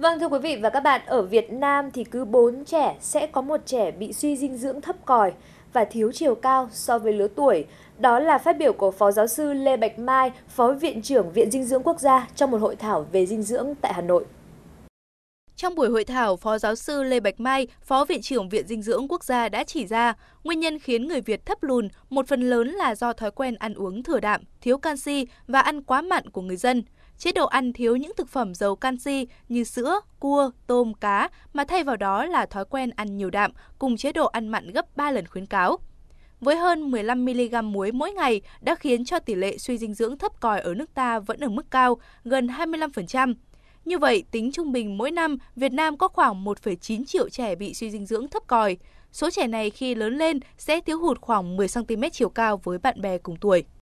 Vâng thưa quý vị và các bạn, ở Việt Nam thì cứ 4 trẻ sẽ có một trẻ bị suy dinh dưỡng thấp còi và thiếu chiều cao so với lứa tuổi. Đó là phát biểu của Phó Giáo sư Lê Bạch Mai, Phó Viện trưởng Viện Dinh dưỡng Quốc gia trong một hội thảo về dinh dưỡng tại Hà Nội. Trong buổi hội thảo, Phó giáo sư Lê Bạch Mai, Phó Viện trưởng Viện Dinh dưỡng Quốc gia đã chỉ ra, nguyên nhân khiến người Việt thấp lùn một phần lớn là do thói quen ăn uống thừa đạm, thiếu canxi và ăn quá mặn của người dân. Chế độ ăn thiếu những thực phẩm giàu canxi như sữa, cua, tôm, cá mà thay vào đó là thói quen ăn nhiều đạm cùng chế độ ăn mặn gấp 3 lần khuyến cáo với hơn 15mg muối mỗi ngày đã khiến cho tỷ lệ suy dinh dưỡng thấp còi ở nước ta vẫn ở mức cao, gần 25%, như vậy, tính trung bình mỗi năm, Việt Nam có khoảng 1,9 triệu trẻ bị suy dinh dưỡng thấp còi. Số trẻ này khi lớn lên sẽ thiếu hụt khoảng 10 cm chiều cao với bạn bè cùng tuổi.